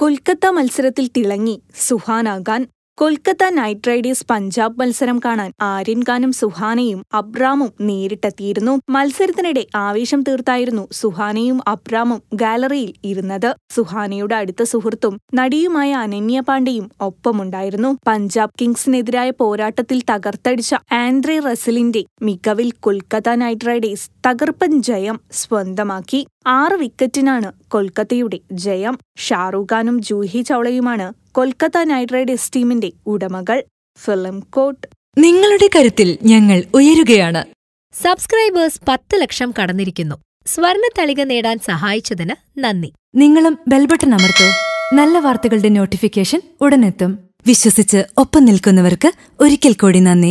കൊൽക്കത്ത മത്സരത്തിൽ തിളങ്ങി സുഹാനാകാൻ കൊൽക്കത്ത നൈറ്റ് റൈഡേഴ്സ് പഞ്ചാബ് മത്സരം കാണാൻ ആര്യൻഖാനും സുഹാനയും അബ്രാമും നേരിട്ടെത്തിയിരുന്നു മത്സരത്തിനിടെ ആവേശം തീർത്തായിരുന്നു സുഹാനയും അബ്രാമും ഗാലറിയിൽ ഇരുന്നത് സുഹാനയുടെ അടുത്ത സുഹൃത്തും നടിയുമായ അനന്യ പാണ്ഡെയും ഒപ്പമുണ്ടായിരുന്നു പഞ്ചാബ് കിങ്സിനെതിരായ പോരാട്ടത്തിൽ തകർത്തടിച്ച ആൻഡ്രി റസലിന്റെ മികവിൽ കൊൽക്കത്ത നൈറ്റ് റൈഡേഴ്സ് തകർപ്പൻ ജയം സ്വന്തമാക്കി ആറ് വിക്കറ്റിനാണ് കൊൽക്കത്തയുടെ ജയം ഷാറൂഖ് ഖാനും ജൂഹി ചൗളയുമാണ് കൊൽക്കത്ത നൈറ്റ് റൈഡേഴ്സ് ടീമിന്റെ ഉടമകൾ ഫിലിം കോട്ട് നിങ്ങളുടെ കരുത്തിൽ ഞങ്ങൾ ഉയരുകയാണ് സബ്സ്ക്രൈബേഴ്സ് പത്ത് ലക്ഷം കടന്നിരിക്കുന്നു സ്വർണ തളിക നേടാൻ സഹായിച്ചതിന് നന്ദി നിങ്ങളും ബെൽബട്ടൺ അമർത്തൂ നല്ല വാർത്തകളുടെ നോട്ടിഫിക്കേഷൻ ഉടനെത്തും വിശ്വസിച്ച് ഒപ്പം നിൽക്കുന്നവർക്ക് ഒരിക്കൽ കൂടി നന്ദി